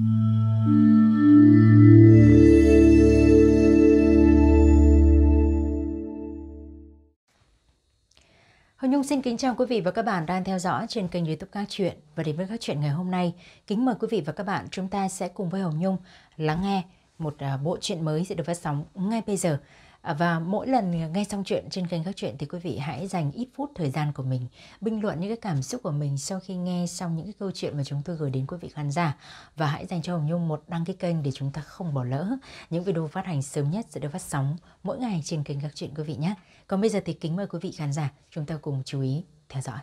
Hồng Nhung xin kính chào quý vị và các bạn đang theo dõi trên kênh youtube các chuyện và đến với các chuyện ngày hôm nay kính mời quý vị và các bạn chúng ta sẽ cùng với Hồng Nhung lắng nghe một à, bộ truyện mới sẽ được phát sóng ngay bây giờ À, và mỗi lần nghe xong chuyện trên kênh các chuyện thì quý vị hãy dành ít phút thời gian của mình bình luận những cái cảm xúc của mình sau khi nghe xong những cái câu chuyện mà chúng tôi gửi đến quý vị khán giả và hãy dành cho Hồng Nhung một đăng ký kênh để chúng ta không bỏ lỡ những video phát hành sớm nhất sẽ được phát sóng mỗi ngày trên kênh các chuyện quý vị nhé. Còn bây giờ thì kính mời quý vị khán giả chúng ta cùng chú ý theo dõi.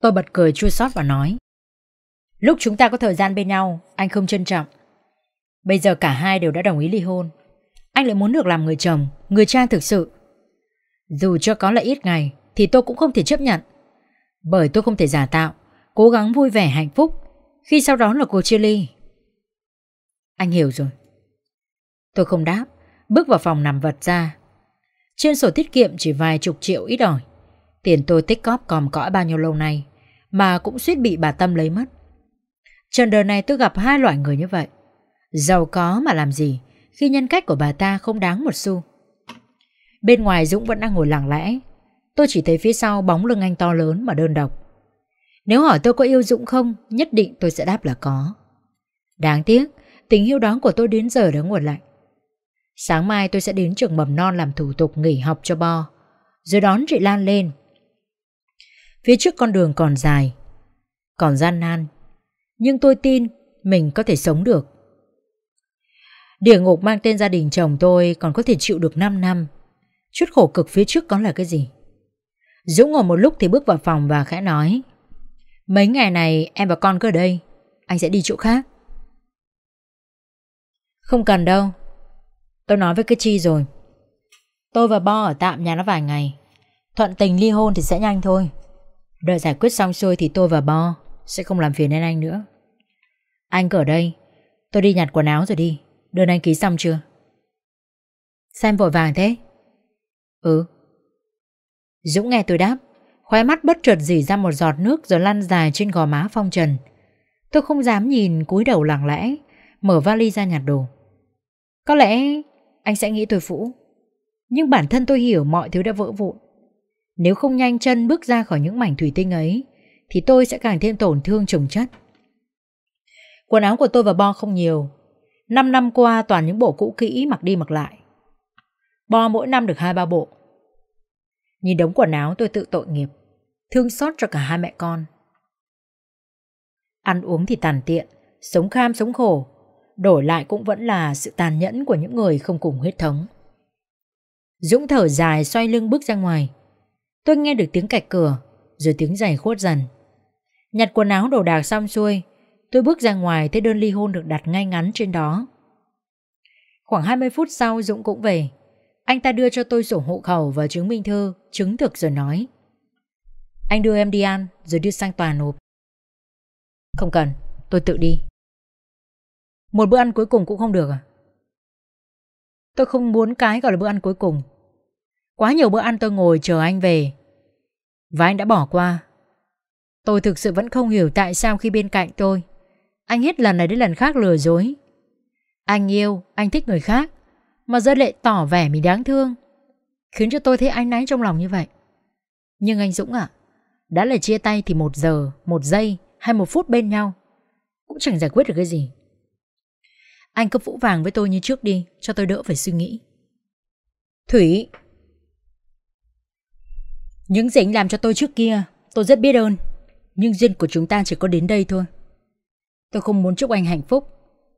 Tôi bật cười chua xót và nói Lúc chúng ta có thời gian bên nhau, anh không trân trọng Bây giờ cả hai đều đã đồng ý ly hôn Anh lại muốn được làm người chồng Người cha thực sự Dù cho có là ít ngày Thì tôi cũng không thể chấp nhận Bởi tôi không thể giả tạo Cố gắng vui vẻ hạnh phúc Khi sau đó là cô chia ly Anh hiểu rồi Tôi không đáp Bước vào phòng nằm vật ra Trên sổ tiết kiệm chỉ vài chục triệu ít ỏi Tiền tôi tích cóp còm cõi bao nhiêu lâu nay Mà cũng suýt bị bà Tâm lấy mất Trần đời này tôi gặp hai loại người như vậy Giàu có mà làm gì khi nhân cách của bà ta không đáng một xu. Bên ngoài Dũng vẫn đang ngồi lặng lẽ. Tôi chỉ thấy phía sau bóng lưng anh to lớn mà đơn độc. Nếu hỏi tôi có yêu Dũng không, nhất định tôi sẽ đáp là có. Đáng tiếc, tình yêu đó của tôi đến giờ đã nguồn lạnh. Sáng mai tôi sẽ đến trường mầm non làm thủ tục nghỉ học cho Bo, rồi đón chị Lan lên. Phía trước con đường còn dài, còn gian nan, nhưng tôi tin mình có thể sống được. Địa ngục mang tên gia đình chồng tôi còn có thể chịu được 5 năm. Chút khổ cực phía trước có là cái gì? Dũng ngồi một lúc thì bước vào phòng và khẽ nói. Mấy ngày này em và con cứ ở đây, anh sẽ đi chỗ khác. Không cần đâu. Tôi nói với cái chi rồi. Tôi và Bo ở tạm nhà nó vài ngày. Thuận tình ly hôn thì sẽ nhanh thôi. Đợi giải quyết xong xuôi thì tôi và Bo sẽ không làm phiền đến anh nữa. Anh cứ ở đây, tôi đi nhặt quần áo rồi đi. Đơn anh ký xong chưa xem vội vàng thế Ừ Dũng nghe tôi đáp Khóe mắt bất chợt dì ra một giọt nước Rồi lăn dài trên gò má phong trần Tôi không dám nhìn cúi đầu lặng lẽ Mở vali ra nhặt đồ Có lẽ anh sẽ nghĩ tôi phũ Nhưng bản thân tôi hiểu mọi thứ đã vỡ vụn Nếu không nhanh chân bước ra khỏi những mảnh thủy tinh ấy Thì tôi sẽ càng thêm tổn thương trùng chất Quần áo của tôi và Bo không nhiều 5 năm qua toàn những bộ cũ kỹ mặc đi mặc lại. Bo mỗi năm được hai ba bộ. Nhìn đống quần áo tôi tự tội nghiệp, thương xót cho cả hai mẹ con. Ăn uống thì tàn tiện, sống kham sống khổ, đổi lại cũng vẫn là sự tàn nhẫn của những người không cùng huyết thống. Dũng thở dài xoay lưng bước ra ngoài. Tôi nghe được tiếng cạch cửa, rồi tiếng giày khuất dần. Nhặt quần áo đồ đạc xong xuôi, Tôi bước ra ngoài thấy đơn ly hôn được đặt ngay ngắn trên đó. Khoảng 20 phút sau Dũng cũng về. Anh ta đưa cho tôi sổ hộ khẩu và chứng minh thư, chứng thực rồi nói. Anh đưa em đi ăn rồi đưa sang tòa nộp. Không cần, tôi tự đi. Một bữa ăn cuối cùng cũng không được à? Tôi không muốn cái gọi là bữa ăn cuối cùng. Quá nhiều bữa ăn tôi ngồi chờ anh về. Và anh đã bỏ qua. Tôi thực sự vẫn không hiểu tại sao khi bên cạnh tôi, anh hết lần này đến lần khác lừa dối Anh yêu, anh thích người khác Mà giờ lệ tỏ vẻ mình đáng thương Khiến cho tôi thấy anh náy trong lòng như vậy Nhưng anh Dũng ạ à, Đã là chia tay thì một giờ, một giây Hay một phút bên nhau Cũng chẳng giải quyết được cái gì Anh cứ vũ vàng với tôi như trước đi Cho tôi đỡ phải suy nghĩ Thủy Những gì anh làm cho tôi trước kia Tôi rất biết ơn Nhưng duyên của chúng ta chỉ có đến đây thôi Tôi không muốn chúc anh hạnh phúc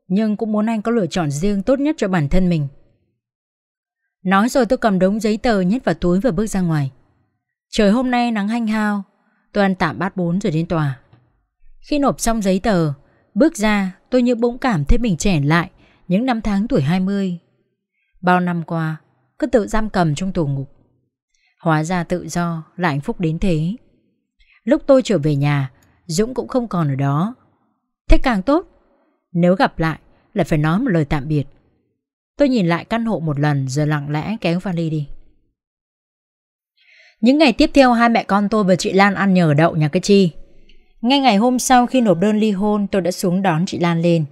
Nhưng cũng muốn anh có lựa chọn riêng tốt nhất cho bản thân mình Nói rồi tôi cầm đống giấy tờ nhét vào túi và bước ra ngoài Trời hôm nay nắng hanh hao Tôi ăn tạm bát bún rồi đến tòa Khi nộp xong giấy tờ Bước ra tôi như bỗng cảm thấy mình trẻ lại Những năm tháng tuổi 20 Bao năm qua Cứ tự giam cầm trong tù ngục Hóa ra tự do là hạnh phúc đến thế Lúc tôi trở về nhà Dũng cũng không còn ở đó Thế càng tốt. Nếu gặp lại, lại phải nói một lời tạm biệt. Tôi nhìn lại căn hộ một lần rồi lặng lẽ kéo vali đi. Những ngày tiếp theo hai mẹ con tôi và chị Lan ăn nhờ đậu nhà cái chi. Ngay ngày hôm sau khi nộp đơn ly hôn tôi đã xuống đón chị Lan lên.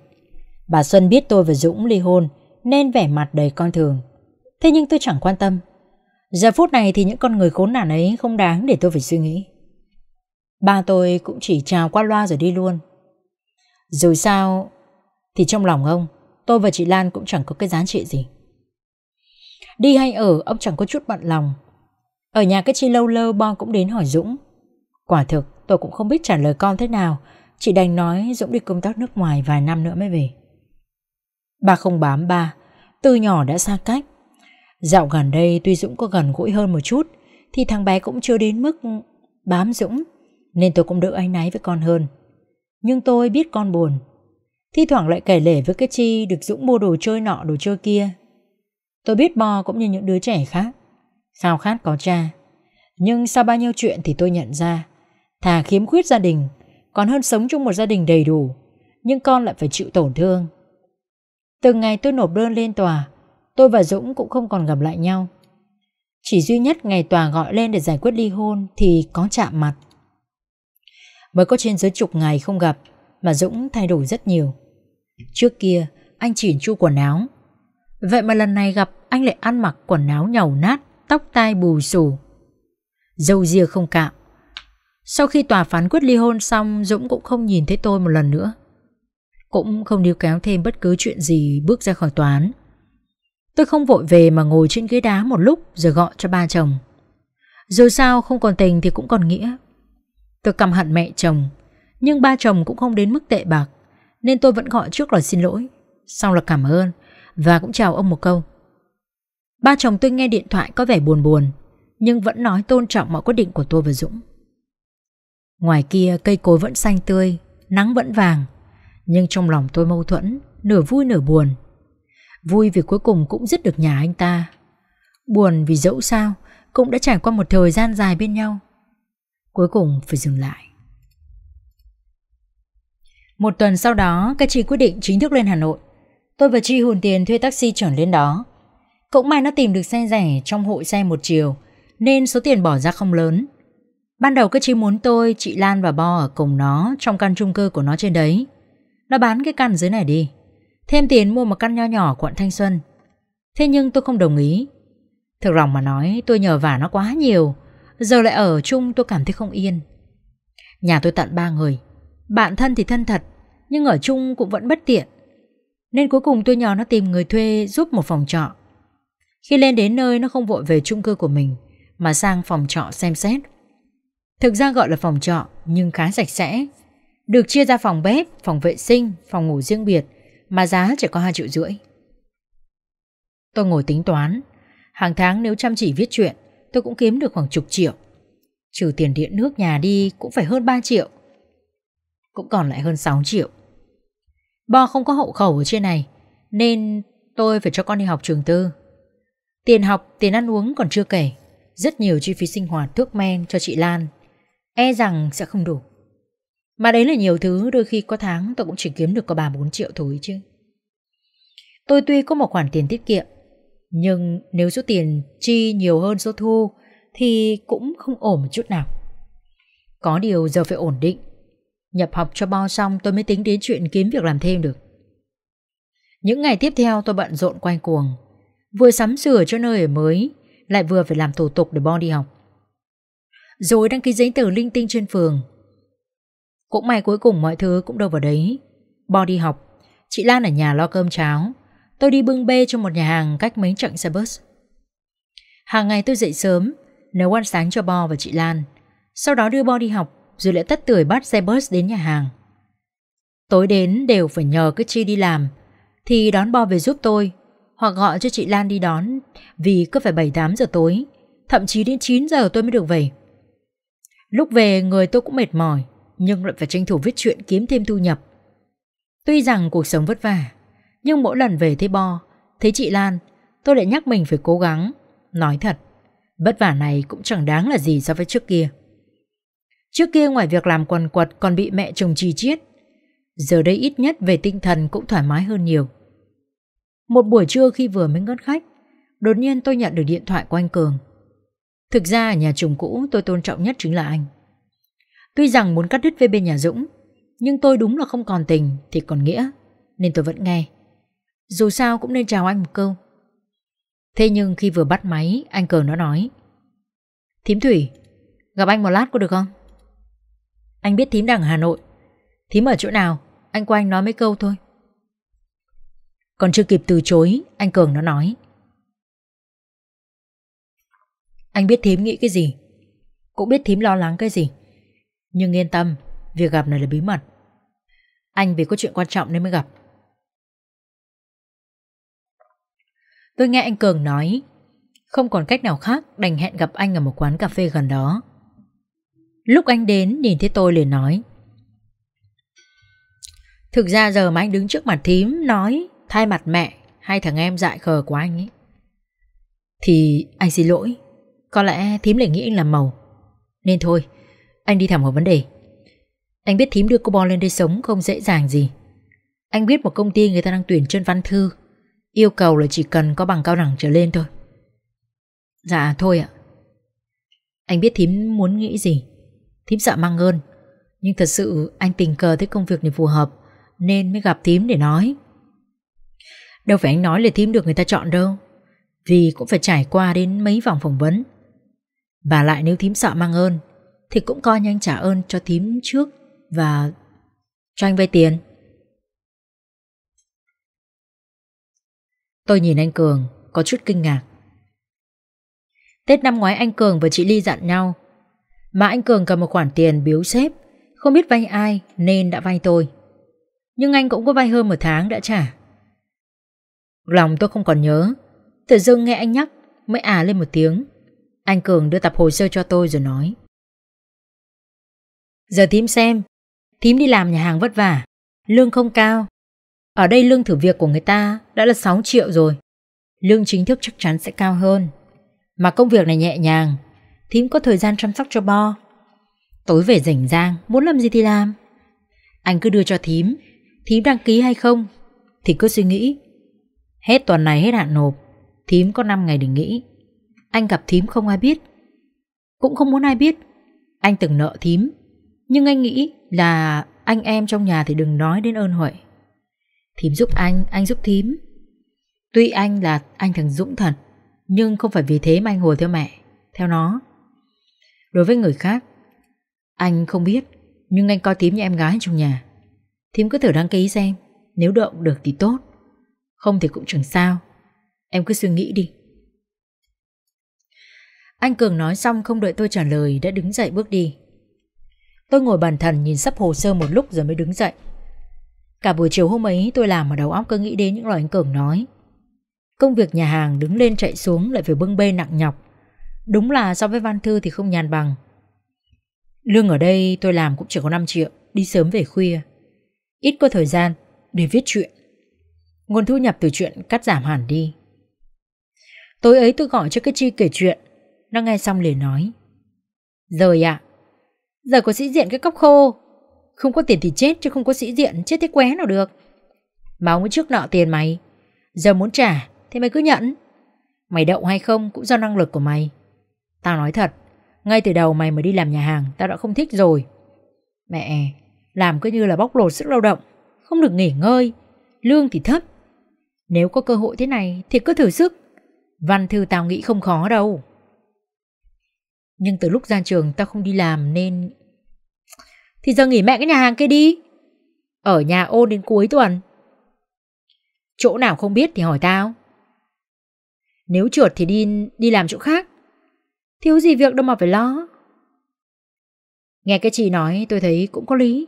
Bà Xuân biết tôi và Dũng ly hôn nên vẻ mặt đầy con thường. Thế nhưng tôi chẳng quan tâm. Giờ phút này thì những con người khốn nạn ấy không đáng để tôi phải suy nghĩ. Ba tôi cũng chỉ chào qua loa rồi đi luôn. Dù sao Thì trong lòng ông Tôi và chị Lan cũng chẳng có cái giá trị gì Đi hay ở Ông chẳng có chút bận lòng Ở nhà cái chi lâu lâu Bon cũng đến hỏi Dũng Quả thực tôi cũng không biết trả lời con thế nào Chị đành nói Dũng đi công tác nước ngoài Vài năm nữa mới về Ba không bám ba Từ nhỏ đã xa cách Dạo gần đây tuy Dũng có gần gũi hơn một chút Thì thằng bé cũng chưa đến mức bám Dũng Nên tôi cũng đỡ anh náy với con hơn nhưng tôi biết con buồn. Thi thoảng lại kể lể với cái chi được Dũng mua đồ chơi nọ đồ chơi kia. Tôi biết Bo cũng như những đứa trẻ khác, khao khát có cha. Nhưng sau bao nhiêu chuyện thì tôi nhận ra, thà khiếm khuyết gia đình, còn hơn sống trong một gia đình đầy đủ, nhưng con lại phải chịu tổn thương. từng ngày tôi nộp đơn lên tòa, tôi và Dũng cũng không còn gặp lại nhau. Chỉ duy nhất ngày tòa gọi lên để giải quyết ly hôn thì có chạm mặt. Mới có trên dưới chục ngày không gặp Mà Dũng thay đổi rất nhiều Trước kia anh chỉ chu quần áo Vậy mà lần này gặp anh lại ăn mặc quần áo nhàu nát Tóc tai bù xù Dâu ria không cạo Sau khi tòa phán quyết ly hôn xong Dũng cũng không nhìn thấy tôi một lần nữa Cũng không níu kéo thêm bất cứ chuyện gì bước ra khỏi tòa án Tôi không vội về mà ngồi trên ghế đá một lúc rồi gọi cho ba chồng Dù sao không còn tình thì cũng còn nghĩa Tôi căm hận mẹ chồng, nhưng ba chồng cũng không đến mức tệ bạc, nên tôi vẫn gọi trước lời xin lỗi, sau là cảm ơn và cũng chào ông một câu. Ba chồng tôi nghe điện thoại có vẻ buồn buồn, nhưng vẫn nói tôn trọng mọi quyết định của tôi và Dũng. Ngoài kia cây cối vẫn xanh tươi, nắng vẫn vàng, nhưng trong lòng tôi mâu thuẫn, nửa vui nửa buồn. Vui vì cuối cùng cũng dứt được nhà anh ta. Buồn vì dẫu sao, cũng đã trải qua một thời gian dài bên nhau. Cuối cùng phải dừng lại Một tuần sau đó Các chị quyết định chính thức lên Hà Nội Tôi và Chi hùn tiền thuê taxi chuẩn lên đó Cũng may nó tìm được xe rẻ Trong hội xe một chiều Nên số tiền bỏ ra không lớn Ban đầu các chị muốn tôi, chị Lan và Bo ở cùng nó trong căn chung cư của nó trên đấy. Nó bán cái căn dưới này đi. Thêm tiền mua một căn nho nhỏ quận Thanh Xuân. Thế nhưng tôi không đồng ý. Thực lòng mà nói tôi nhờ vả nó quá nhiều. Giờ lại ở chung tôi cảm thấy không yên Nhà tôi tận ba người Bạn thân thì thân thật Nhưng ở chung cũng vẫn bất tiện Nên cuối cùng tôi nhờ nó tìm người thuê giúp một phòng trọ Khi lên đến nơi nó không vội về chung cư của mình Mà sang phòng trọ xem xét Thực ra gọi là phòng trọ nhưng khá sạch sẽ Được chia ra phòng bếp, phòng vệ sinh, phòng ngủ riêng biệt Mà giá chỉ có 2 triệu rưỡi Tôi ngồi tính toán Hàng tháng nếu chăm chỉ viết chuyện tôi cũng kiếm được khoảng chục triệu. Trừ tiền điện nước nhà đi cũng phải hơn 3 triệu. Cũng còn lại hơn 6 triệu. Bo không có hậu khẩu ở trên này, nên tôi phải cho con đi học trường tư. Tiền học, tiền ăn uống còn chưa kể. Rất nhiều chi phí sinh hoạt thuốc men cho chị Lan. E rằng sẽ không đủ. Mà đấy là nhiều thứ đôi khi có tháng tôi cũng chỉ kiếm được có 3-4 triệu thôi chứ. Tôi tuy có một khoản tiền tiết kiệm nhưng nếu số tiền chi nhiều hơn số thu thì cũng không ổn một chút nào. Có điều giờ phải ổn định. Nhập học cho bao xong tôi mới tính đến chuyện kiếm việc làm thêm được. Những ngày tiếp theo tôi bận rộn quay cuồng. Vừa sắm sửa cho nơi ở mới, lại vừa phải làm thủ tục để Bo đi học. Rồi đăng ký giấy tờ linh tinh trên phường. Cũng may cuối cùng mọi thứ cũng đâu vào đấy. Bo đi học, chị Lan ở nhà lo cơm cháo, Tôi đi bưng bê trong một nhà hàng cách mấy chặng xe bus. Hàng ngày tôi dậy sớm, nấu ăn sáng cho Bo và chị Lan. Sau đó đưa Bo đi học, rồi lại tất tưởi bắt xe bus đến nhà hàng. Tối đến đều phải nhờ cứ chi đi làm, thì đón Bo về giúp tôi, hoặc gọi cho chị Lan đi đón, vì cứ phải 7-8 giờ tối, thậm chí đến 9 giờ tôi mới được về. Lúc về người tôi cũng mệt mỏi, nhưng lại phải tranh thủ viết chuyện kiếm thêm thu nhập. Tuy rằng cuộc sống vất vả, nhưng mỗi lần về thấy Bo Thấy chị Lan Tôi lại nhắc mình phải cố gắng Nói thật Vất vả này cũng chẳng đáng là gì so với trước kia Trước kia ngoài việc làm quần quật Còn bị mẹ chồng chi chiết Giờ đây ít nhất về tinh thần cũng thoải mái hơn nhiều Một buổi trưa khi vừa mới ngất khách Đột nhiên tôi nhận được điện thoại của anh Cường Thực ra ở nhà chồng cũ tôi tôn trọng nhất chính là anh Tuy rằng muốn cắt đứt với bên nhà Dũng Nhưng tôi đúng là không còn tình thì còn nghĩa Nên tôi vẫn nghe dù sao cũng nên chào anh một câu Thế nhưng khi vừa bắt máy Anh cường nó nói Thím Thủy Gặp anh một lát có được không Anh biết thím đang ở Hà Nội Thím ở chỗ nào Anh qua anh nói mấy câu thôi Còn chưa kịp từ chối Anh Cường nó nói Anh biết thím nghĩ cái gì Cũng biết thím lo lắng cái gì Nhưng yên tâm Việc gặp này là bí mật Anh vì có chuyện quan trọng nên mới gặp Tôi nghe anh Cường nói Không còn cách nào khác đành hẹn gặp anh ở một quán cà phê gần đó Lúc anh đến nhìn thấy tôi liền nói Thực ra giờ mà anh đứng trước mặt thím nói Thay mặt mẹ hay thằng em dại khờ của anh ấy Thì anh xin lỗi Có lẽ thím lại nghĩ anh là màu Nên thôi Anh đi thẳng vào vấn đề Anh biết thím đưa cô Bo lên đây sống không dễ dàng gì Anh biết một công ty người ta đang tuyển chân văn thư Yêu cầu là chỉ cần có bằng cao đẳng trở lên thôi Dạ thôi ạ Anh biết thím muốn nghĩ gì Thím sợ dạ mang ơn Nhưng thật sự anh tình cờ thấy công việc này phù hợp Nên mới gặp thím để nói Đâu phải anh nói là thím được người ta chọn đâu Vì cũng phải trải qua đến mấy vòng phỏng vấn Và lại nếu thím sợ dạ mang ơn Thì cũng coi như anh trả ơn cho thím trước Và cho anh vay tiền Tôi nhìn anh Cường Có chút kinh ngạc Tết năm ngoái anh Cường và chị Ly dặn nhau Mà anh Cường cầm một khoản tiền biếu xếp Không biết vay ai Nên đã vay tôi Nhưng anh cũng có vay hơn một tháng đã trả Lòng tôi không còn nhớ Tự dưng nghe anh nhắc Mới à lên một tiếng Anh Cường đưa tập hồ sơ cho tôi rồi nói Giờ thím xem Thím đi làm nhà hàng vất vả Lương không cao ở đây lương thử việc của người ta đã là 6 triệu rồi. Lương chính thức chắc chắn sẽ cao hơn. Mà công việc này nhẹ nhàng, thím có thời gian chăm sóc cho Bo. Tối về rảnh rang, muốn làm gì thì làm. Anh cứ đưa cho thím, thím đăng ký hay không thì cứ suy nghĩ. Hết tuần này hết hạn nộp, thím có 5 ngày để nghĩ. Anh gặp thím không ai biết, cũng không muốn ai biết. Anh từng nợ thím, nhưng anh nghĩ là anh em trong nhà thì đừng nói đến ơn huệ. Thím giúp anh, anh giúp thím. Tuy anh là anh thằng Dũng thật, nhưng không phải vì thế mà anh hồ theo mẹ, theo nó. Đối với người khác, anh không biết, nhưng anh coi thím như em gái trong nhà. Thím cứ thử đăng ký xem, nếu động được thì tốt, không thì cũng chẳng sao. Em cứ suy nghĩ đi. Anh Cường nói xong không đợi tôi trả lời đã đứng dậy bước đi. Tôi ngồi bàn thần nhìn sắp hồ sơ một lúc rồi mới đứng dậy. Cả buổi chiều hôm ấy tôi làm mà đầu óc cứ nghĩ đến những lời anh Cường nói. Công việc nhà hàng đứng lên chạy xuống lại phải bưng bê nặng nhọc. Đúng là so với Văn Thư thì không nhàn bằng. Lương ở đây tôi làm cũng chỉ có 5 triệu, đi sớm về khuya. Ít có thời gian để viết chuyện. Nguồn thu nhập từ chuyện cắt giảm hẳn đi. Tối ấy tôi gọi cho cái chi kể chuyện. Nó nghe xong liền nói. Rồi ạ, à, giờ có sĩ diện cái cốc khô không có tiền thì chết chứ không có sĩ diện Chết thế qué nào được Máu mới trước nợ tiền mày Giờ muốn trả thì mày cứ nhận Mày đậu hay không cũng do năng lực của mày Tao nói thật Ngay từ đầu mày mới đi làm nhà hàng Tao đã không thích rồi Mẹ Làm cứ như là bóc lột sức lao động Không được nghỉ ngơi Lương thì thấp Nếu có cơ hội thế này thì cứ thử sức Văn thư tao nghĩ không khó đâu Nhưng từ lúc ra trường tao không đi làm nên thì giờ nghỉ mẹ cái nhà hàng kia đi Ở nhà ôn đến cuối tuần Chỗ nào không biết thì hỏi tao Nếu trượt thì đi đi làm chỗ khác Thiếu gì việc đâu mà phải lo Nghe cái chị nói tôi thấy cũng có lý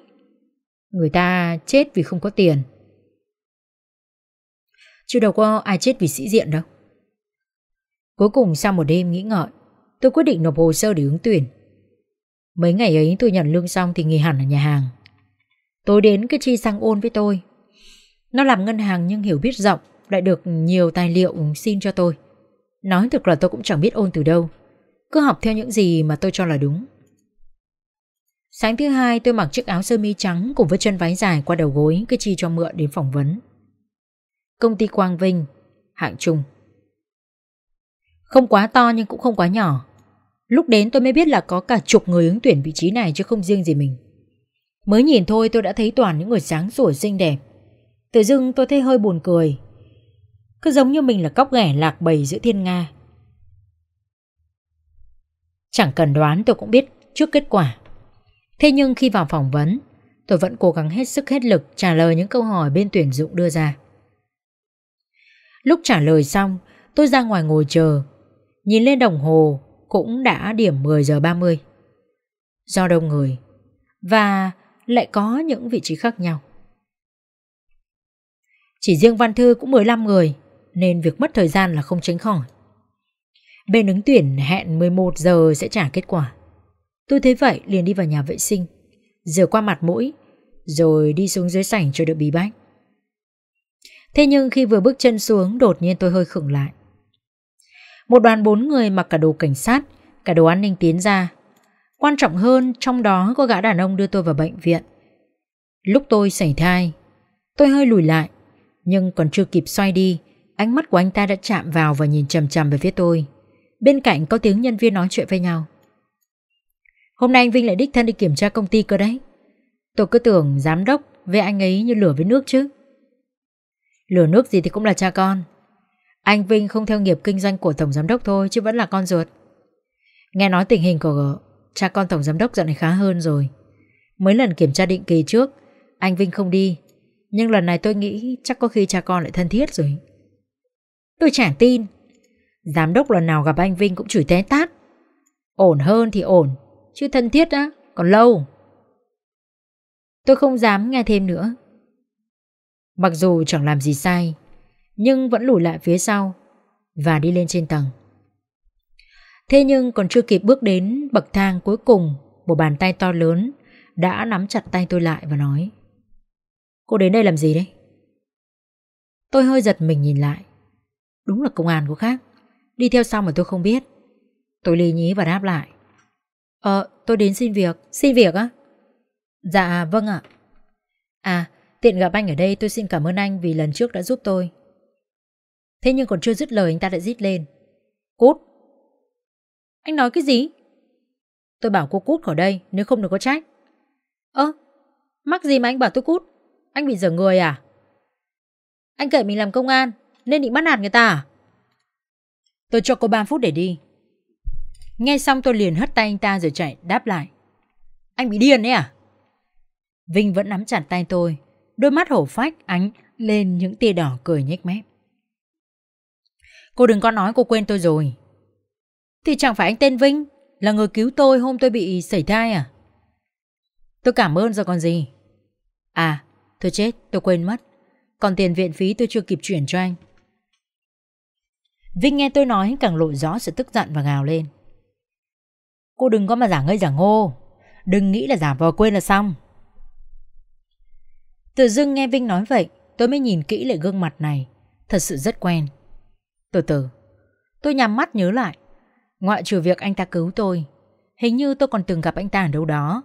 Người ta chết vì không có tiền chưa đâu có ai chết vì sĩ diện đâu Cuối cùng sau một đêm nghĩ ngợi Tôi quyết định nộp hồ sơ để ứng tuyển Mấy ngày ấy tôi nhận lương xong thì nghỉ hẳn ở nhà hàng Tôi đến cái chi sang ôn với tôi Nó làm ngân hàng nhưng hiểu biết rộng Lại được nhiều tài liệu xin cho tôi Nói thực là tôi cũng chẳng biết ôn từ đâu Cứ học theo những gì mà tôi cho là đúng Sáng thứ hai tôi mặc chiếc áo sơ mi trắng cùng với chân váy dài qua đầu gối cái chi cho mượn đến phỏng vấn. Công ty Quang Vinh, hạng trung. Không quá to nhưng cũng không quá nhỏ. Lúc đến tôi mới biết là có cả chục người ứng tuyển vị trí này chứ không riêng gì mình. Mới nhìn thôi tôi đã thấy toàn những người sáng sủa xinh đẹp. Tự dưng tôi thấy hơi buồn cười. Cứ giống như mình là cóc ghẻ lạc bầy giữa thiên Nga. Chẳng cần đoán tôi cũng biết trước kết quả. Thế nhưng khi vào phỏng vấn, tôi vẫn cố gắng hết sức hết lực trả lời những câu hỏi bên tuyển dụng đưa ra. Lúc trả lời xong, tôi ra ngoài ngồi chờ, nhìn lên đồng hồ cũng đã điểm 10 giờ 30. Do đông người và lại có những vị trí khác nhau. Chỉ riêng văn thư cũng 15 người nên việc mất thời gian là không tránh khỏi. Bên ứng tuyển hẹn 11 giờ sẽ trả kết quả. Tôi thấy vậy liền đi vào nhà vệ sinh, rửa qua mặt mũi, rồi đi xuống dưới sảnh cho đỡ bí bách. Thế nhưng khi vừa bước chân xuống đột nhiên tôi hơi khựng lại. Một đoàn bốn người mặc cả đồ cảnh sát, cả đồ an ninh tiến ra. Quan trọng hơn, trong đó có gã đàn ông đưa tôi vào bệnh viện. Lúc tôi xảy thai, tôi hơi lùi lại, nhưng còn chưa kịp xoay đi, ánh mắt của anh ta đã chạm vào và nhìn chằm chằm về phía tôi. Bên cạnh có tiếng nhân viên nói chuyện với nhau. Hôm nay anh Vinh lại đích thân đi kiểm tra công ty cơ đấy. Tôi cứ tưởng giám đốc với anh ấy như lửa với nước chứ. Lửa nước gì thì cũng là cha con. Anh Vinh không theo nghiệp kinh doanh của Tổng Giám Đốc thôi chứ vẫn là con ruột. Nghe nói tình hình của cha con Tổng Giám Đốc dạo này khá hơn rồi. Mấy lần kiểm tra định kỳ trước, anh Vinh không đi. Nhưng lần này tôi nghĩ chắc có khi cha con lại thân thiết rồi. Tôi chẳng tin. Giám đốc lần nào gặp anh Vinh cũng chửi té tát. Ổn hơn thì ổn, chứ thân thiết á, còn lâu. Tôi không dám nghe thêm nữa. Mặc dù chẳng làm gì sai, nhưng vẫn lùi lại phía sau và đi lên trên tầng. Thế nhưng còn chưa kịp bước đến bậc thang cuối cùng, một bàn tay to lớn đã nắm chặt tay tôi lại và nói Cô đến đây làm gì đấy? Tôi hơi giật mình nhìn lại Đúng là công an của khác Đi theo sau mà tôi không biết Tôi lì nhí và đáp lại Ờ, tôi đến xin việc Xin việc á? Dạ, vâng ạ À, tiện gặp anh ở đây tôi xin cảm ơn anh vì lần trước đã giúp tôi Thế nhưng còn chưa dứt lời anh ta đã rít lên. Cút! Anh nói cái gì? Tôi bảo cô cút khỏi đây nếu không được có trách. Ơ, mắc gì mà anh bảo tôi cút? Anh bị dở người à? Anh kể mình làm công an nên định bắt nạt người ta à? Tôi cho cô 3 phút để đi. Nghe xong tôi liền hất tay anh ta rồi chạy đáp lại. Anh bị điên đấy à? Vinh vẫn nắm chặt tay tôi, đôi mắt hổ phách ánh lên những tia đỏ cười nhếch mép. Cô đừng có nói cô quên tôi rồi Thì chẳng phải anh tên Vinh Là người cứu tôi hôm tôi bị sẩy thai à Tôi cảm ơn rồi còn gì À tôi chết tôi quên mất Còn tiền viện phí tôi chưa kịp chuyển cho anh Vinh nghe tôi nói càng lộ rõ sự tức giận và ngào lên Cô đừng có mà giả ngây giả ngô Đừng nghĩ là giả vờ quên là xong Tự dưng nghe Vinh nói vậy Tôi mới nhìn kỹ lại gương mặt này Thật sự rất quen từ từ, tôi nhắm mắt nhớ lại. Ngoại trừ việc anh ta cứu tôi, hình như tôi còn từng gặp anh ta ở đâu đó.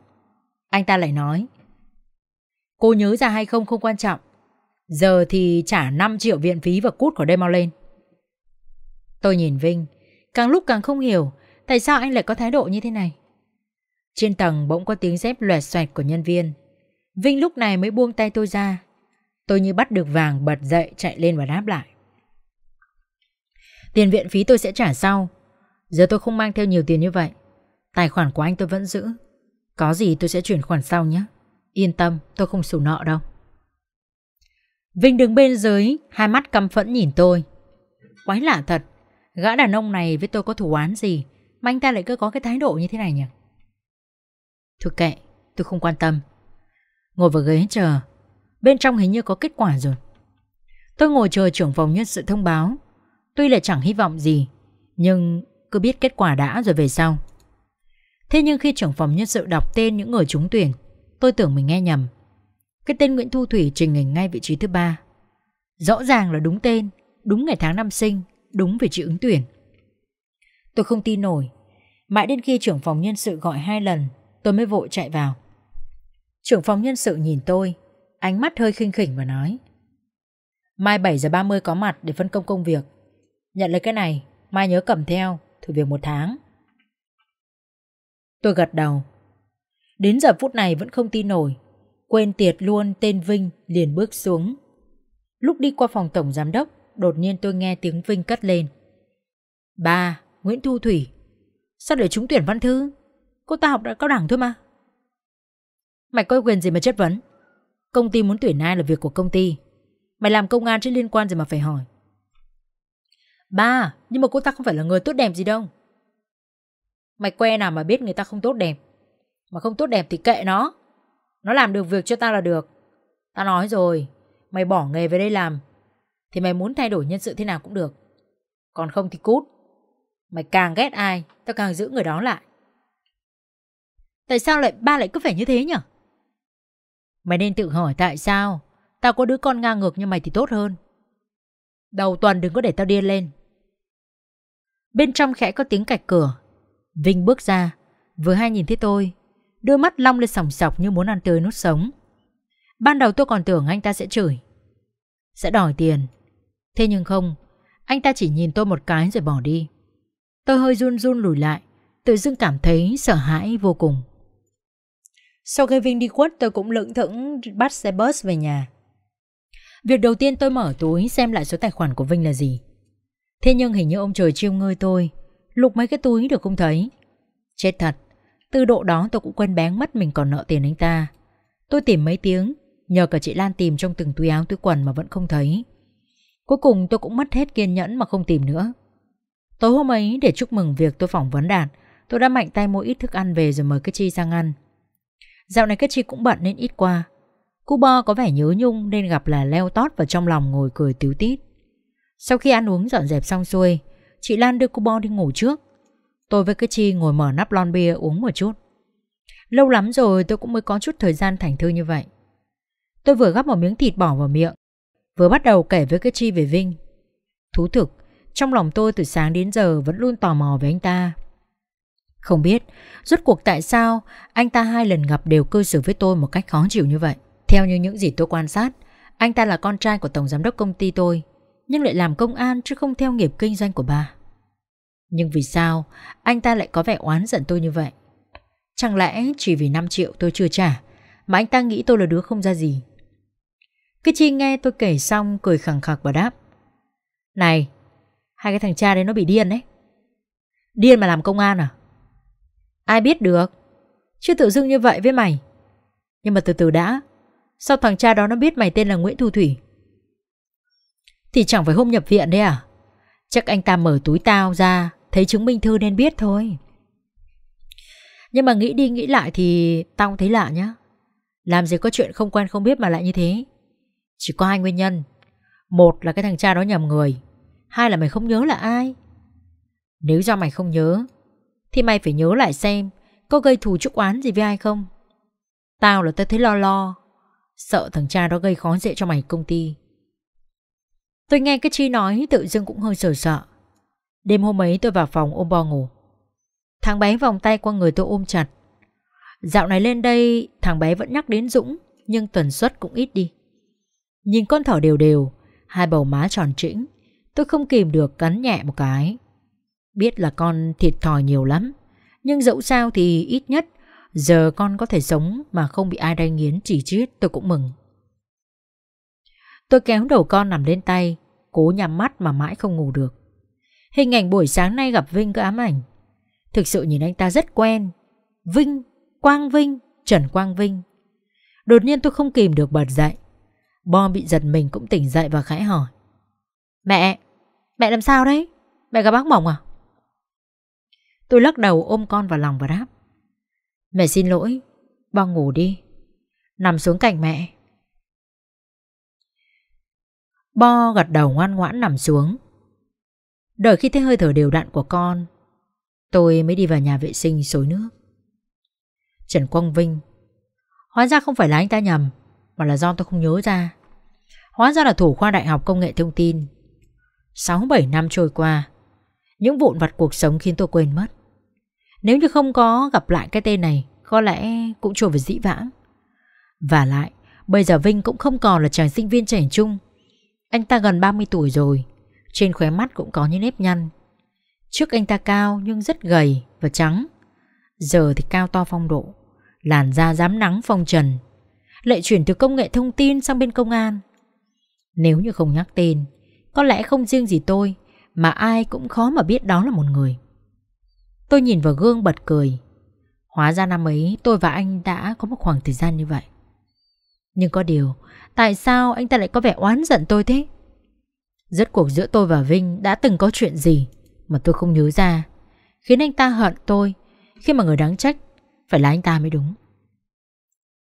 Anh ta lại nói, cô nhớ ra hay không không quan trọng. Giờ thì trả 5 triệu viện phí và cút khỏi đây mau lên. Tôi nhìn Vinh, càng lúc càng không hiểu tại sao anh lại có thái độ như thế này. Trên tầng bỗng có tiếng dép loẹt xoẹt của nhân viên. Vinh lúc này mới buông tay tôi ra. Tôi như bắt được vàng bật dậy chạy lên và đáp lại. Tiền viện phí tôi sẽ trả sau Giờ tôi không mang theo nhiều tiền như vậy Tài khoản của anh tôi vẫn giữ Có gì tôi sẽ chuyển khoản sau nhé Yên tâm tôi không sủ nợ đâu Vinh đứng bên dưới Hai mắt căm phẫn nhìn tôi Quái lạ thật Gã đàn ông này với tôi có thủ án gì Mà anh ta lại cứ có cái thái độ như thế này nhỉ Thôi kệ Tôi không quan tâm Ngồi vào ghế chờ Bên trong hình như có kết quả rồi Tôi ngồi chờ trưởng phòng nhân sự thông báo Tuy là chẳng hy vọng gì Nhưng cứ biết kết quả đã rồi về sau Thế nhưng khi trưởng phòng nhân sự đọc tên những người trúng tuyển Tôi tưởng mình nghe nhầm Cái tên Nguyễn Thu Thủy trình hình ngay vị trí thứ ba Rõ ràng là đúng tên Đúng ngày tháng năm sinh Đúng vị trí ứng tuyển Tôi không tin nổi Mãi đến khi trưởng phòng nhân sự gọi hai lần Tôi mới vội chạy vào Trưởng phòng nhân sự nhìn tôi Ánh mắt hơi khinh khỉnh và nói Mai 7 giờ 30 có mặt để phân công công việc Nhận lấy cái này, mai nhớ cầm theo, thử việc một tháng. Tôi gật đầu. Đến giờ phút này vẫn không tin nổi. Quên tiệt luôn tên Vinh liền bước xuống. Lúc đi qua phòng tổng giám đốc, đột nhiên tôi nghe tiếng Vinh cất lên. Ba, Nguyễn Thu Thủy. Sao để trúng tuyển văn thư? Cô ta học đã cao đẳng thôi mà. Mày có quyền gì mà chất vấn? Công ty muốn tuyển ai là việc của công ty. Mày làm công an chứ liên quan gì mà phải hỏi. Ba, nhưng mà cô ta không phải là người tốt đẹp gì đâu. Mày que nào mà biết người ta không tốt đẹp. Mà không tốt đẹp thì kệ nó. Nó làm được việc cho tao là được. Tao nói rồi, mày bỏ nghề về đây làm. Thì mày muốn thay đổi nhân sự thế nào cũng được. Còn không thì cút. Mày càng ghét ai, tao càng giữ người đó lại. Tại sao lại ba lại cứ phải như thế nhỉ? Mày nên tự hỏi tại sao Tao có đứa con ngang ngược như mày thì tốt hơn Đầu tuần đừng có để tao điên lên Bên trong khẽ có tiếng cạch cửa. Vinh bước ra, vừa hay nhìn thấy tôi. Đôi mắt long lên sòng sọc như muốn ăn tươi nuốt sống. Ban đầu tôi còn tưởng anh ta sẽ chửi. Sẽ đòi tiền. Thế nhưng không, anh ta chỉ nhìn tôi một cái rồi bỏ đi. Tôi hơi run run lùi lại, tự dưng cảm thấy sợ hãi vô cùng. Sau khi Vinh đi quất tôi cũng lững thững bắt xe bus về nhà. Việc đầu tiên tôi mở túi xem lại số tài khoản của Vinh là gì. Thế nhưng hình như ông trời chiêu ngơi tôi Lục mấy cái túi được không thấy Chết thật Từ độ đó tôi cũng quên bén mất mình còn nợ tiền anh ta Tôi tìm mấy tiếng Nhờ cả chị Lan tìm trong từng túi áo túi quần mà vẫn không thấy Cuối cùng tôi cũng mất hết kiên nhẫn mà không tìm nữa Tối hôm ấy để chúc mừng việc tôi phỏng vấn đạt Tôi đã mạnh tay mua ít thức ăn về rồi mời cái chi sang ăn Dạo này cái chi cũng bận nên ít qua Cô Bo có vẻ nhớ nhung nên gặp là leo tót vào trong lòng ngồi cười tiếu tít sau khi ăn uống dọn dẹp xong xuôi, chị Lan đưa cô Bo đi ngủ trước. Tôi với cái Chi ngồi mở nắp lon bia uống một chút. Lâu lắm rồi tôi cũng mới có chút thời gian thành thư như vậy. Tôi vừa gắp một miếng thịt bỏ vào miệng, vừa bắt đầu kể với cái Chi về Vinh. Thú thực, trong lòng tôi từ sáng đến giờ vẫn luôn tò mò về anh ta. Không biết, rốt cuộc tại sao anh ta hai lần gặp đều cư xử với tôi một cách khó chịu như vậy. Theo như những gì tôi quan sát, anh ta là con trai của tổng giám đốc công ty tôi nhưng lại làm công an chứ không theo nghiệp kinh doanh của bà. Nhưng vì sao anh ta lại có vẻ oán giận tôi như vậy? Chẳng lẽ chỉ vì 5 triệu tôi chưa trả mà anh ta nghĩ tôi là đứa không ra gì? Cái chi nghe tôi kể xong cười khẳng khặc và đáp. Này, hai cái thằng cha đấy nó bị điên đấy. Điên mà làm công an à? Ai biết được, chưa tự dưng như vậy với mày. Nhưng mà từ từ đã, sao thằng cha đó nó biết mày tên là Nguyễn Thu Thủy? Thì chẳng phải hôm nhập viện đấy à Chắc anh ta mở túi tao ra Thấy chứng minh thư nên biết thôi Nhưng mà nghĩ đi nghĩ lại thì Tao cũng thấy lạ nhá Làm gì có chuyện không quen không biết mà lại như thế Chỉ có hai nguyên nhân Một là cái thằng cha đó nhầm người Hai là mày không nhớ là ai Nếu do mày không nhớ Thì mày phải nhớ lại xem Có gây thù chúc oán gì với ai không Tao là tao thấy lo lo Sợ thằng cha đó gây khó dễ cho mày công ty Tôi nghe cái Chi nói tự dưng cũng hơi sợ sợ. Đêm hôm ấy tôi vào phòng ôm bo ngủ. Thằng bé vòng tay qua người tôi ôm chặt. Dạo này lên đây thằng bé vẫn nhắc đến Dũng nhưng tần suất cũng ít đi. Nhìn con thỏ đều đều, hai bầu má tròn trĩnh, tôi không kìm được cắn nhẹ một cái. Biết là con thịt thòi nhiều lắm, nhưng dẫu sao thì ít nhất giờ con có thể sống mà không bị ai đay nghiến chỉ chiết tôi cũng mừng. Tôi kéo đầu con nằm lên tay, cố nhắm mắt mà mãi không ngủ được. Hình ảnh buổi sáng nay gặp Vinh cứ ám ảnh. Thực sự nhìn anh ta rất quen. Vinh, Quang Vinh, Trần Quang Vinh. Đột nhiên tôi không kìm được bật dậy. Bo bị giật mình cũng tỉnh dậy và khẽ hỏi. Mẹ, mẹ làm sao đấy? Mẹ gặp bác mỏng à? Tôi lắc đầu ôm con vào lòng và đáp. Mẹ xin lỗi, Bo ngủ đi. Nằm xuống cạnh mẹ, Bo gật đầu ngoan ngoãn nằm xuống. Đợi khi thấy hơi thở đều đặn của con, tôi mới đi vào nhà vệ sinh xối nước. Trần Quang Vinh Hóa ra không phải là anh ta nhầm, mà là do tôi không nhớ ra. Hóa ra là thủ khoa Đại học Công nghệ Thông tin. 6-7 năm trôi qua, những vụn vặt cuộc sống khiến tôi quên mất. Nếu như không có gặp lại cái tên này, có lẽ cũng trôi về dĩ vãng. Và lại, bây giờ Vinh cũng không còn là chàng sinh viên trẻ trung anh ta gần 30 tuổi rồi, trên khóe mắt cũng có những nếp nhăn. Trước anh ta cao nhưng rất gầy và trắng. Giờ thì cao to phong độ, làn da dám nắng phong trần. lệ chuyển từ công nghệ thông tin sang bên công an. Nếu như không nhắc tên, có lẽ không riêng gì tôi mà ai cũng khó mà biết đó là một người. Tôi nhìn vào gương bật cười. Hóa ra năm ấy tôi và anh đã có một khoảng thời gian như vậy. Nhưng có điều Tại sao anh ta lại có vẻ oán giận tôi thế Rốt cuộc giữa tôi và Vinh Đã từng có chuyện gì Mà tôi không nhớ ra Khiến anh ta hận tôi Khi mà người đáng trách Phải là anh ta mới đúng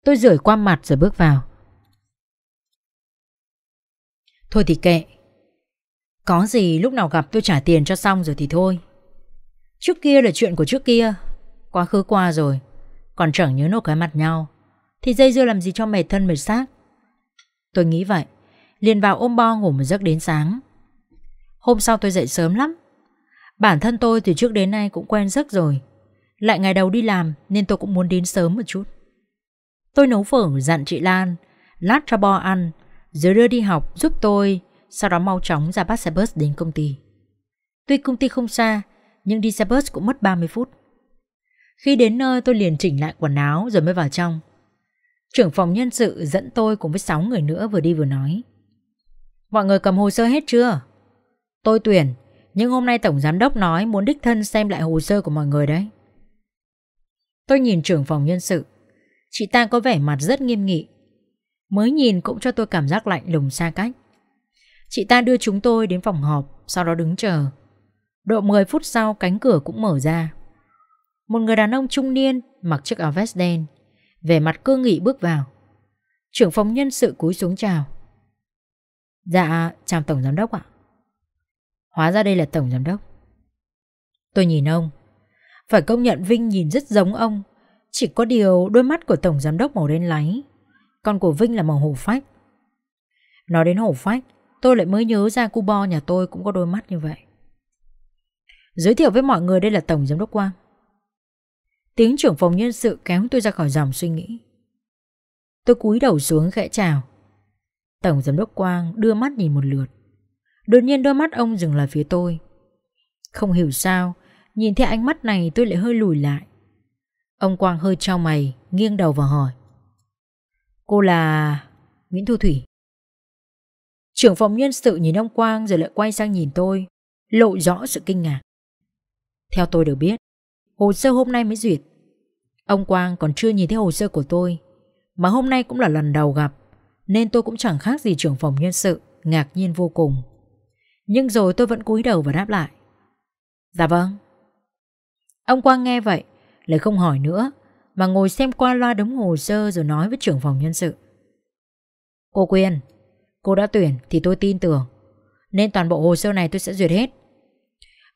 Tôi rửa qua mặt rồi bước vào Thôi thì kệ Có gì lúc nào gặp tôi trả tiền cho xong rồi thì thôi Trước kia là chuyện của trước kia Quá khứ qua rồi Còn chẳng nhớ nổi cái mặt nhau thì dây dưa làm gì cho mệt thân mệt xác Tôi nghĩ vậy Liền vào ôm bo ngủ một giấc đến sáng Hôm sau tôi dậy sớm lắm Bản thân tôi từ trước đến nay cũng quen giấc rồi Lại ngày đầu đi làm Nên tôi cũng muốn đến sớm một chút Tôi nấu phở dặn chị Lan Lát cho bo ăn Rồi đưa đi học giúp tôi Sau đó mau chóng ra bắt xe bus đến công ty Tuy công ty không xa Nhưng đi xe bus cũng mất 30 phút Khi đến nơi tôi liền chỉnh lại quần áo Rồi mới vào trong Trưởng phòng nhân sự dẫn tôi cùng với 6 người nữa vừa đi vừa nói. Mọi người cầm hồ sơ hết chưa? Tôi tuyển, nhưng hôm nay Tổng Giám Đốc nói muốn đích thân xem lại hồ sơ của mọi người đấy. Tôi nhìn trưởng phòng nhân sự. Chị ta có vẻ mặt rất nghiêm nghị. Mới nhìn cũng cho tôi cảm giác lạnh lùng xa cách. Chị ta đưa chúng tôi đến phòng họp, sau đó đứng chờ. Độ 10 phút sau cánh cửa cũng mở ra. Một người đàn ông trung niên mặc chiếc áo vest đen về mặt cương nghị bước vào Trưởng phòng nhân sự cúi xuống chào Dạ chào Tổng Giám Đốc ạ Hóa ra đây là Tổng Giám Đốc Tôi nhìn ông Phải công nhận Vinh nhìn rất giống ông Chỉ có điều đôi mắt của Tổng Giám Đốc màu đen láy Còn của Vinh là màu hổ phách Nói đến hổ phách Tôi lại mới nhớ ra cu bo nhà tôi cũng có đôi mắt như vậy Giới thiệu với mọi người đây là Tổng Giám Đốc Quang Tiếng trưởng phòng nhân sự kéo tôi ra khỏi dòng suy nghĩ. Tôi cúi đầu xuống khẽ chào. Tổng giám đốc Quang đưa mắt nhìn một lượt. Đột nhiên đôi mắt ông dừng lại phía tôi. Không hiểu sao, nhìn thấy ánh mắt này tôi lại hơi lùi lại. Ông Quang hơi trao mày, nghiêng đầu và hỏi. Cô là... Nguyễn Thu Thủy. Trưởng phòng nhân sự nhìn ông Quang rồi lại quay sang nhìn tôi, lộ rõ sự kinh ngạc. Theo tôi được biết, Hồ sơ hôm nay mới duyệt. Ông Quang còn chưa nhìn thấy hồ sơ của tôi, mà hôm nay cũng là lần đầu gặp, nên tôi cũng chẳng khác gì trưởng phòng nhân sự, ngạc nhiên vô cùng. Nhưng rồi tôi vẫn cúi đầu và đáp lại. Dạ vâng. Ông Quang nghe vậy, lại không hỏi nữa, mà ngồi xem qua loa đống hồ sơ rồi nói với trưởng phòng nhân sự. Cô Quyên, cô đã tuyển thì tôi tin tưởng, nên toàn bộ hồ sơ này tôi sẽ duyệt hết.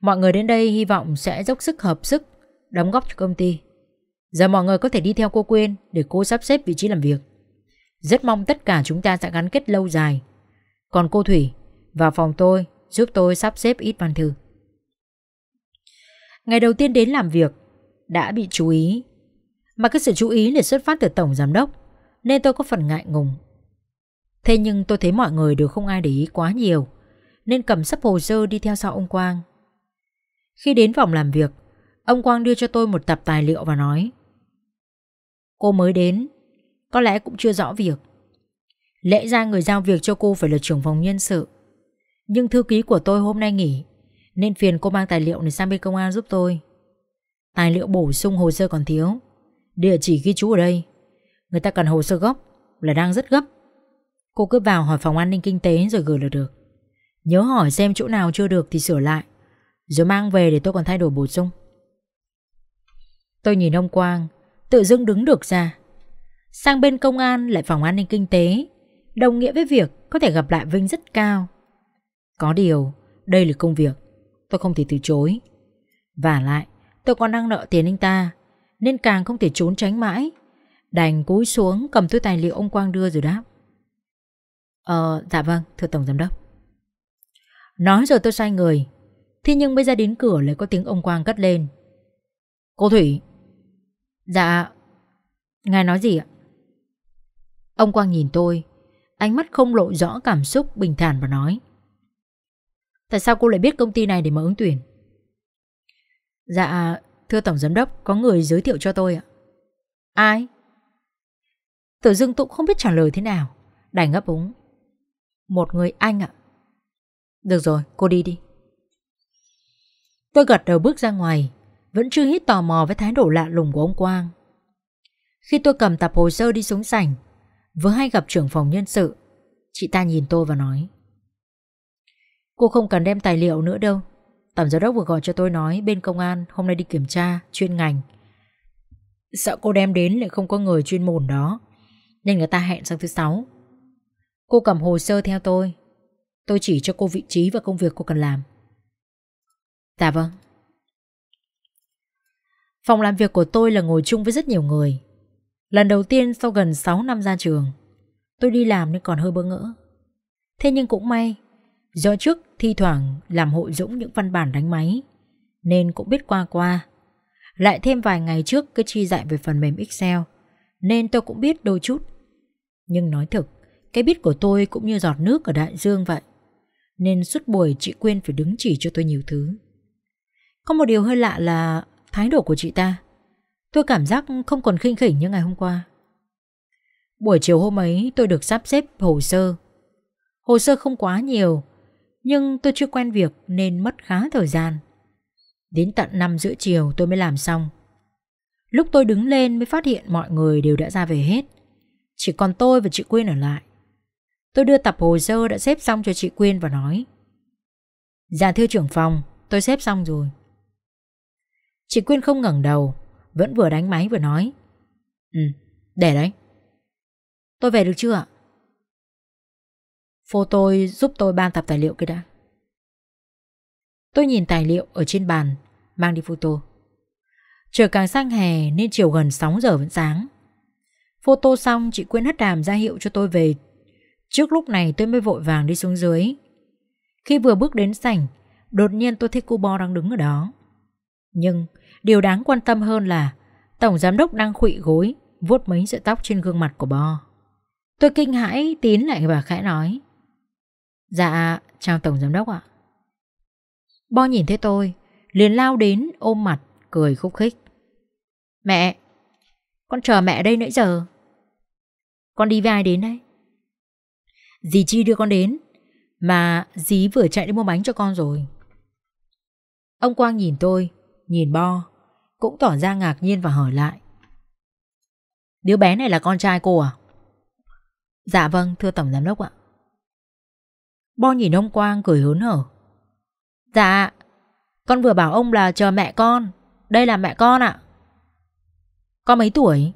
Mọi người đến đây hy vọng sẽ dốc sức hợp sức đóng góp cho công ty. Giờ mọi người có thể đi theo cô Quyên để cô sắp xếp vị trí làm việc. Rất mong tất cả chúng ta sẽ gắn kết lâu dài. Còn cô Thủy, vào phòng tôi giúp tôi sắp xếp ít văn thư. Ngày đầu tiên đến làm việc, đã bị chú ý. Mà cái sự chú ý này xuất phát từ Tổng Giám đốc, nên tôi có phần ngại ngùng. Thế nhưng tôi thấy mọi người đều không ai để ý quá nhiều, nên cầm sắp hồ sơ đi theo sau ông Quang. Khi đến phòng làm việc, Ông Quang đưa cho tôi một tập tài liệu và nói Cô mới đến Có lẽ cũng chưa rõ việc Lẽ ra người giao việc cho cô phải là trưởng phòng nhân sự Nhưng thư ký của tôi hôm nay nghỉ Nên phiền cô mang tài liệu này sang bên công an giúp tôi Tài liệu bổ sung hồ sơ còn thiếu Địa chỉ ghi chú ở đây Người ta cần hồ sơ gốc Là đang rất gấp Cô cứ vào hỏi phòng an ninh kinh tế rồi gửi là được Nhớ hỏi xem chỗ nào chưa được thì sửa lại Rồi mang về để tôi còn thay đổi bổ sung Tôi nhìn ông Quang, tự dưng đứng được ra. Sang bên công an lại phòng an ninh kinh tế, đồng nghĩa với việc có thể gặp lại Vinh rất cao. Có điều, đây là công việc, tôi không thể từ chối. Và lại, tôi còn đang nợ tiền anh ta, nên càng không thể trốn tránh mãi. Đành cúi xuống cầm túi tài liệu ông Quang đưa rồi đáp. Ờ, dạ vâng, thưa Tổng Giám Đốc. Nói rồi tôi sai người, thế nhưng mới ra đến cửa lại có tiếng ông Quang cất lên. Cô Thủy, Dạ Ngài nói gì ạ Ông Quang nhìn tôi Ánh mắt không lộ rõ cảm xúc bình thản và nói Tại sao cô lại biết công ty này để mở ứng tuyển Dạ Thưa Tổng Giám Đốc Có người giới thiệu cho tôi ạ Ai Tử Dương Tụng không biết trả lời thế nào Đành ngấp úng Một người anh ạ Được rồi cô đi đi Tôi gật đầu bước ra ngoài vẫn chưa hết tò mò với thái độ lạ lùng của ông Quang. Khi tôi cầm tập hồ sơ đi xuống sảnh, vừa hay gặp trưởng phòng nhân sự, chị ta nhìn tôi và nói. Cô không cần đem tài liệu nữa đâu. Tổng giám đốc vừa gọi cho tôi nói bên công an hôm nay đi kiểm tra, chuyên ngành. Sợ cô đem đến lại không có người chuyên môn đó, nên người ta hẹn sang thứ sáu. Cô cầm hồ sơ theo tôi, tôi chỉ cho cô vị trí và công việc cô cần làm. Dạ vâng. Phòng làm việc của tôi là ngồi chung với rất nhiều người. Lần đầu tiên sau gần 6 năm ra trường, tôi đi làm nên còn hơi bỡ ngỡ. Thế nhưng cũng may, do trước thi thoảng làm hội dũng những văn bản đánh máy, nên cũng biết qua qua. Lại thêm vài ngày trước cứ chi dạy về phần mềm Excel, nên tôi cũng biết đôi chút. Nhưng nói thực, cái biết của tôi cũng như giọt nước ở đại dương vậy. Nên suốt buổi chị Quyên phải đứng chỉ cho tôi nhiều thứ. Có một điều hơi lạ là thái độ của chị ta Tôi cảm giác không còn khinh khỉnh như ngày hôm qua Buổi chiều hôm ấy tôi được sắp xếp hồ sơ Hồ sơ không quá nhiều Nhưng tôi chưa quen việc nên mất khá thời gian Đến tận 5 giữa chiều tôi mới làm xong Lúc tôi đứng lên mới phát hiện mọi người đều đã ra về hết Chỉ còn tôi và chị Quyên ở lại Tôi đưa tập hồ sơ đã xếp xong cho chị Quyên và nói Dạ thưa trưởng phòng Tôi xếp xong rồi Chị Quyên không ngẩng đầu Vẫn vừa đánh máy vừa nói Ừ, để đấy Tôi về được chưa ạ? Phô tôi giúp tôi ban tập tài liệu kia đã Tôi nhìn tài liệu ở trên bàn Mang đi phô photo Trời càng sang hè nên chiều gần 6 giờ vẫn sáng Phô tô xong chị Quyên hất đàm ra hiệu cho tôi về Trước lúc này tôi mới vội vàng đi xuống dưới Khi vừa bước đến sảnh Đột nhiên tôi thấy cô Bo đang đứng ở đó Nhưng Điều đáng quan tâm hơn là Tổng giám đốc đang khụy gối vuốt mấy sợi tóc trên gương mặt của Bo Tôi kinh hãi tín lại và khẽ nói Dạ chào Tổng giám đốc ạ Bo nhìn thấy tôi Liền lao đến ôm mặt cười khúc khích Mẹ Con chờ mẹ đây nãy giờ Con đi với ai đến đấy Dì Chi đưa con đến Mà dì vừa chạy đi mua bánh cho con rồi Ông Quang nhìn tôi Nhìn Bo cũng tỏ ra ngạc nhiên và hỏi lại. Đứa bé này là con trai cô à? Dạ vâng, thưa Tổng Giám Đốc ạ. Bo nhìn ông Quang cười hớn hở. Dạ, con vừa bảo ông là chờ mẹ con. Đây là mẹ con ạ. Con mấy tuổi?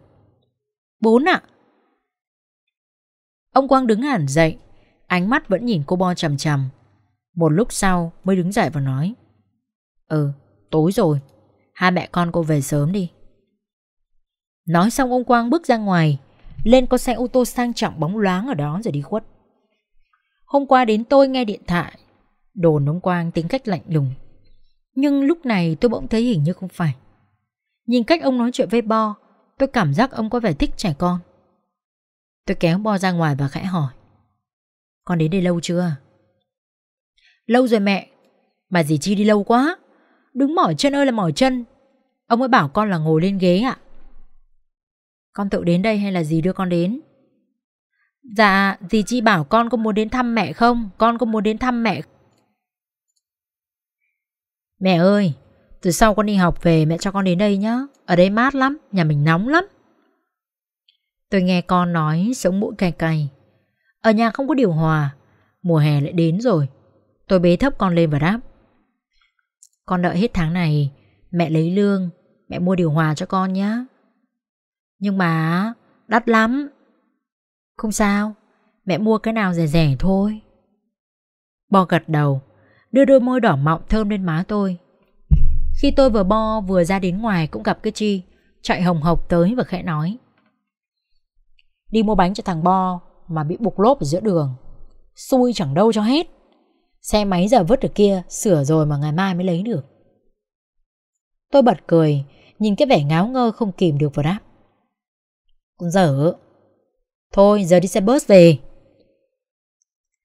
Bốn ạ. Ông Quang đứng hẳn dậy, ánh mắt vẫn nhìn cô Bo chằm chằm. Một lúc sau mới đứng dậy và nói. Ừ, tối rồi. Hai mẹ con cô về sớm đi Nói xong ông Quang bước ra ngoài Lên có xe ô tô sang trọng bóng loáng ở đó rồi đi khuất Hôm qua đến tôi nghe điện thoại Đồn ông Quang tính cách lạnh lùng Nhưng lúc này tôi bỗng thấy hình như không phải Nhìn cách ông nói chuyện với Bo Tôi cảm giác ông có vẻ thích trẻ con Tôi kéo Bo ra ngoài và khẽ hỏi Con đến đây lâu chưa? Lâu rồi mẹ Mà dì Chi đi lâu quá Đứng mỏi chân ơi là mỏi chân Ông ấy bảo con là ngồi lên ghế ạ Con tự đến đây hay là gì đưa con đến Dạ dì chị bảo con có muốn đến thăm mẹ không Con có muốn đến thăm mẹ Mẹ ơi Từ sau con đi học về mẹ cho con đến đây nhá Ở đây mát lắm Nhà mình nóng lắm Tôi nghe con nói sống mũi cay cay Ở nhà không có điều hòa Mùa hè lại đến rồi Tôi bế thấp con lên và đáp con đợi hết tháng này Mẹ lấy lương Mẹ mua điều hòa cho con nhé Nhưng mà Đắt lắm Không sao Mẹ mua cái nào rẻ rẻ thôi Bo gật đầu Đưa đôi môi đỏ mọng thơm lên má tôi Khi tôi vừa bo vừa ra đến ngoài Cũng gặp cái chi Chạy hồng hộc tới và khẽ nói Đi mua bánh cho thằng Bo Mà bị bục lốp ở giữa đường Xui chẳng đâu cho hết Xe máy giờ vứt được kia, sửa rồi mà ngày mai mới lấy được. Tôi bật cười, nhìn cái vẻ ngáo ngơ không kìm được vào đáp. Cũng dở. Thôi giờ đi xe bus về.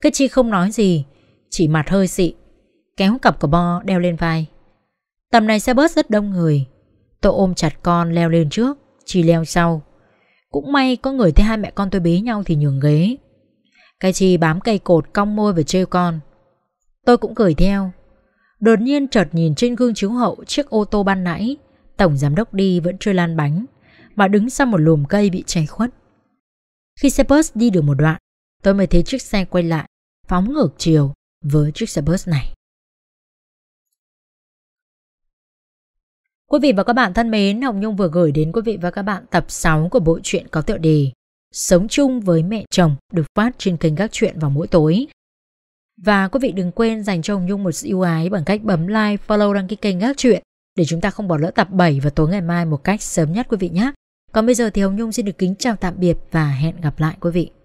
Cái chi không nói gì, chỉ mặt hơi xị, kéo cặp của bo đeo lên vai. Tầm này xe bus rất đông người, tôi ôm chặt con leo lên trước, chi leo sau. Cũng may có người thấy hai mẹ con tôi bế nhau thì nhường ghế. Cái chi bám cây cột cong môi và trêu con. Tôi cũng cười theo Đột nhiên chợt nhìn trên gương chiếu hậu chiếc ô tô ban nãy Tổng giám đốc đi vẫn chưa lan bánh Mà đứng sau một lùm cây bị cháy khuất Khi xe bus đi được một đoạn Tôi mới thấy chiếc xe quay lại Phóng ngược chiều với chiếc xe bus này Quý vị và các bạn thân mến, Hồng Nhung vừa gửi đến quý vị và các bạn tập 6 của bộ truyện có tựa đề Sống chung với mẹ chồng được phát trên kênh các chuyện vào mỗi tối. Và quý vị đừng quên dành cho Hồng Nhung một sự yêu ái bằng cách bấm like, follow đăng ký kênh gác chuyện để chúng ta không bỏ lỡ tập 7 vào tối ngày mai một cách sớm nhất quý vị nhé. Còn bây giờ thì Hồng Nhung xin được kính chào tạm biệt và hẹn gặp lại quý vị.